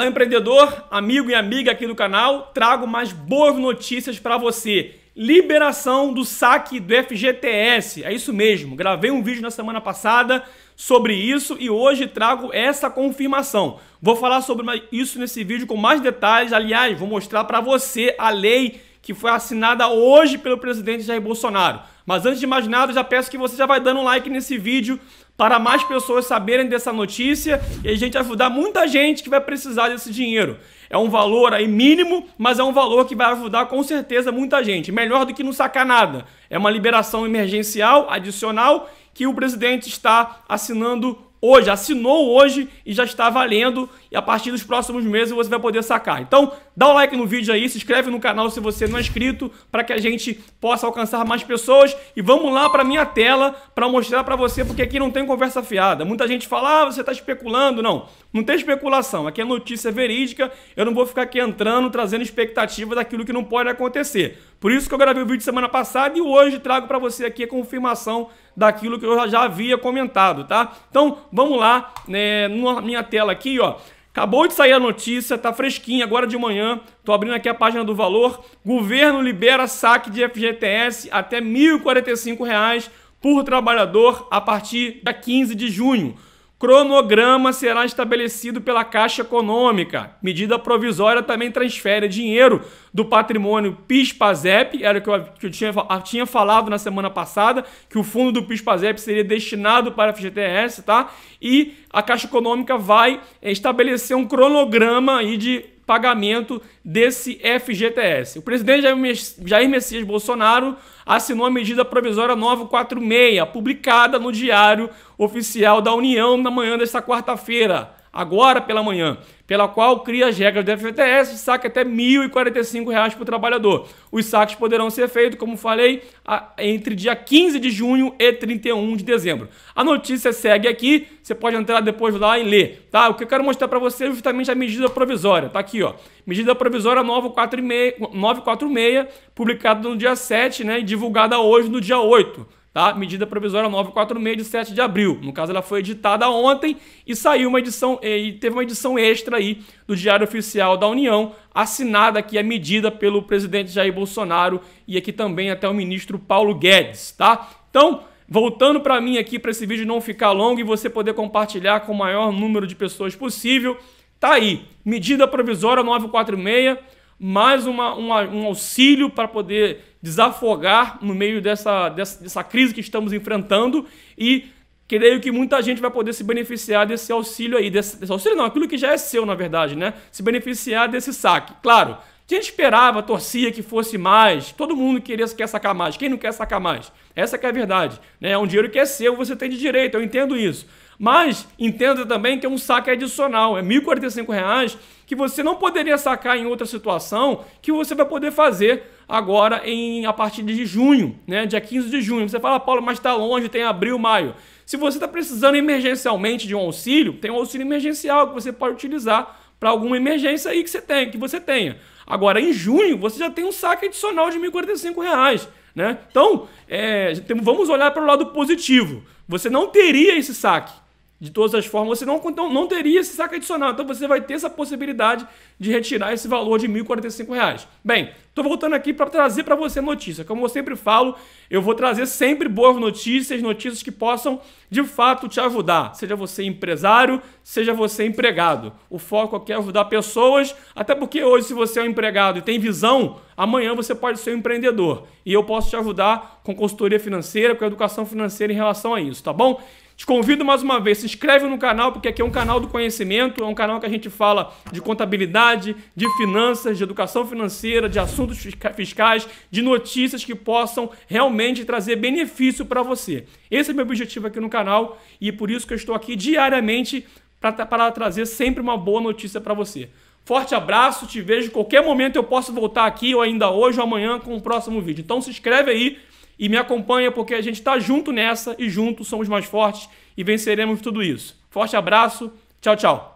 Olá, empreendedor, amigo e amiga aqui do canal, trago mais boas notícias para você. Liberação do saque do FGTS, é isso mesmo. Gravei um vídeo na semana passada sobre isso e hoje trago essa confirmação. Vou falar sobre isso nesse vídeo com mais detalhes. Aliás, vou mostrar para você a lei que foi assinada hoje pelo presidente Jair Bolsonaro. Mas antes de mais nada, já peço que você já vai dando um like nesse vídeo, para mais pessoas saberem dessa notícia e a gente ajudar muita gente que vai precisar desse dinheiro. É um valor aí mínimo, mas é um valor que vai ajudar com certeza muita gente. Melhor do que não sacar nada. É uma liberação emergencial adicional que o presidente está assinando hoje, assinou hoje e já está valendo e a partir dos próximos meses você vai poder sacar. Então, dá o um like no vídeo aí, se inscreve no canal se você não é inscrito, para que a gente possa alcançar mais pessoas e vamos lá para minha tela para mostrar para você, porque aqui não tem conversa fiada. Muita gente fala: "Ah, você está especulando". Não, não tem especulação. Aqui é notícia verídica. Eu não vou ficar aqui entrando trazendo expectativa daquilo que não pode acontecer. Por isso que eu gravei o vídeo semana passada e hoje trago para você aqui a confirmação daquilo que eu já havia comentado, tá? Então, vamos lá, né, na minha tela aqui, ó. Acabou de sair a notícia, tá fresquinha, agora de manhã. Tô abrindo aqui a página do valor. Governo libera saque de FGTS até R$ 1.045 por trabalhador a partir da 15 de junho. Cronograma será estabelecido pela Caixa Econômica. Medida provisória também transfere dinheiro do patrimônio PIS-PASEP, era o que eu, que eu tinha, ah, tinha falado na semana passada, que o fundo do PIS-PASEP seria destinado para a FGTS, tá? E a Caixa Econômica vai eh, estabelecer um cronograma aí de pagamento desse FGTS. O presidente Jair Messias Bolsonaro assinou a medida provisória 946, publicada no Diário Oficial da União na manhã desta quarta-feira agora pela manhã, pela qual cria as regras do FGTS de saque até R$ 1.045 para o trabalhador. Os saques poderão ser feitos, como falei, entre dia 15 de junho e 31 de dezembro. A notícia segue aqui, você pode entrar depois lá e ler, tá? O que eu quero mostrar para você é justamente a medida provisória, Está aqui, ó. Medida provisória 946, 946 publicada no dia 7, né, e divulgada hoje no dia 8 tá? Medida provisória 946 de 7 de abril. No caso, ela foi editada ontem e saiu uma edição eh, e teve uma edição extra aí do Diário Oficial da União, assinada aqui a medida pelo presidente Jair Bolsonaro e aqui também até o ministro Paulo Guedes, tá? Então, voltando para mim aqui para esse vídeo não ficar longo e você poder compartilhar com o maior número de pessoas possível, tá aí. Medida provisória 946 mais uma, uma um auxílio para poder desafogar no meio dessa, dessa, dessa crise que estamos enfrentando e creio que muita gente vai poder se beneficiar desse auxílio aí, desse, desse, auxílio não, aquilo que já é seu, na verdade, né? Se beneficiar desse saque. Claro, gente esperava, torcia que fosse mais. Todo mundo queria quer sacar mais. Quem não quer sacar mais? Essa é a verdade. Né? É um dinheiro que é seu, você tem de direito, eu entendo isso. Mas entenda também que é um saque adicional, é R$ 1.045 que você não poderia sacar em outra situação, que você vai poder fazer agora em a partir de junho, né? Dia 15 de junho. Você fala, Paulo, mas está longe, tem abril, maio. Se você está precisando emergencialmente de um auxílio, tem um auxílio emergencial que você pode utilizar para alguma emergência aí que você tem, que você tenha. Agora, em junho, você já tem um saque adicional de R$ 1.045. Né? Então, é, vamos olhar para o lado positivo. Você não teria esse saque de todas as formas, você não, não, não teria esse saque adicional. Então você vai ter essa possibilidade de retirar esse valor de R$ 1.045. Bem, estou voltando aqui para trazer para você notícia. Como eu sempre falo, eu vou trazer sempre boas notícias, notícias que possam de fato te ajudar. Seja você empresário, seja você empregado. O foco aqui é ajudar pessoas, até porque hoje, se você é um empregado e tem visão, amanhã você pode ser um empreendedor. E eu posso te ajudar com consultoria financeira, com educação financeira em relação a isso, tá bom? Te convido mais uma vez, se inscreve no canal, porque aqui é um canal do conhecimento, é um canal que a gente fala de contabilidade, de finanças, de educação financeira, de assuntos fiscais, de notícias que possam realmente trazer benefício para você. Esse é meu objetivo aqui no canal e por isso que eu estou aqui diariamente para trazer sempre uma boa notícia para você. Forte abraço, te vejo. Qualquer momento eu posso voltar aqui, ou ainda hoje ou amanhã, com o um próximo vídeo. Então se inscreve aí e me acompanha porque a gente está junto nessa e juntos somos mais fortes e venceremos tudo isso. Forte abraço, tchau, tchau.